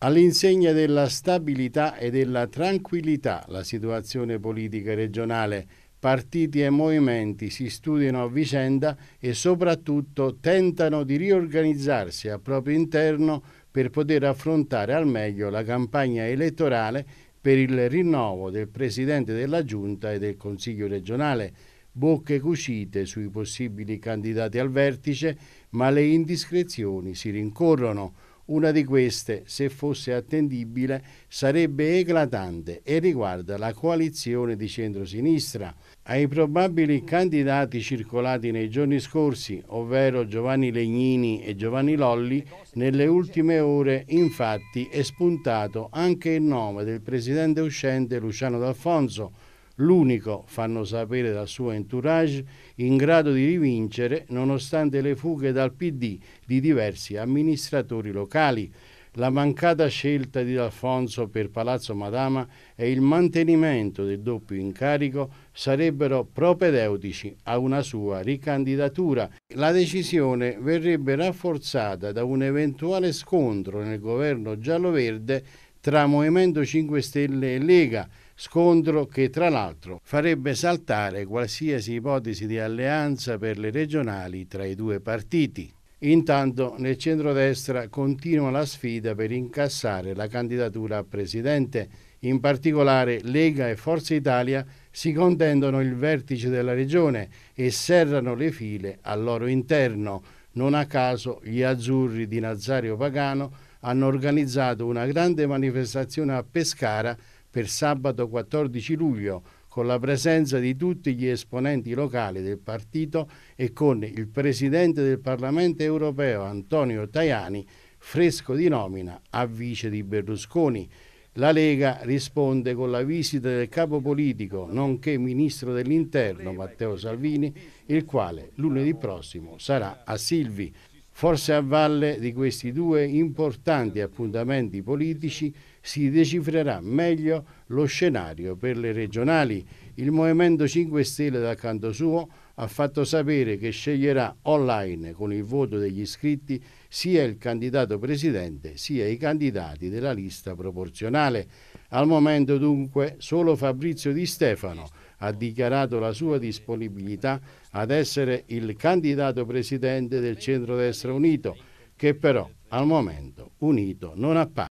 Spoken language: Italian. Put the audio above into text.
All'insegna della stabilità e della tranquillità la situazione politica regionale, partiti e movimenti si studiano a vicenda e soprattutto tentano di riorganizzarsi a proprio interno per poter affrontare al meglio la campagna elettorale per il rinnovo del Presidente della Giunta e del Consiglio regionale, bocche cucite sui possibili candidati al vertice, ma le indiscrezioni si rincorrono una di queste, se fosse attendibile, sarebbe eclatante e riguarda la coalizione di centrosinistra. Ai probabili candidati circolati nei giorni scorsi, ovvero Giovanni Legnini e Giovanni Lolli, nelle ultime ore infatti è spuntato anche il nome del presidente uscente Luciano D'Alfonso, l'unico, fanno sapere dal suo entourage, in grado di rivincere nonostante le fughe dal PD di diversi amministratori locali. La mancata scelta di D'Alfonso per Palazzo Madama e il mantenimento del doppio incarico sarebbero propedeutici a una sua ricandidatura. La decisione verrebbe rafforzata da un eventuale scontro nel governo giallo-verde tra Movimento 5 Stelle e Lega, scontro che tra l'altro farebbe saltare qualsiasi ipotesi di alleanza per le regionali tra i due partiti. Intanto nel centrodestra continua la sfida per incassare la candidatura a presidente, in particolare Lega e Forza Italia si contendono il vertice della regione e serrano le file al loro interno. Non a caso gli azzurri di Nazario Pagano hanno organizzato una grande manifestazione a Pescara per sabato 14 luglio con la presenza di tutti gli esponenti locali del partito e con il Presidente del Parlamento europeo Antonio Tajani, fresco di nomina a vice di Berlusconi. La Lega risponde con la visita del capo politico, nonché ministro dell'interno Matteo Salvini, il quale lunedì prossimo sarà a Silvi. Forse a valle di questi due importanti appuntamenti politici si decifrerà meglio lo scenario per le regionali. Il Movimento 5 Stelle dal canto suo ha fatto sapere che sceglierà online con il voto degli iscritti sia il candidato presidente sia i candidati della lista proporzionale. Al momento dunque solo Fabrizio Di Stefano ha dichiarato la sua disponibilità ad essere il candidato presidente del Centrodestra Unito, che però al momento unito non appare.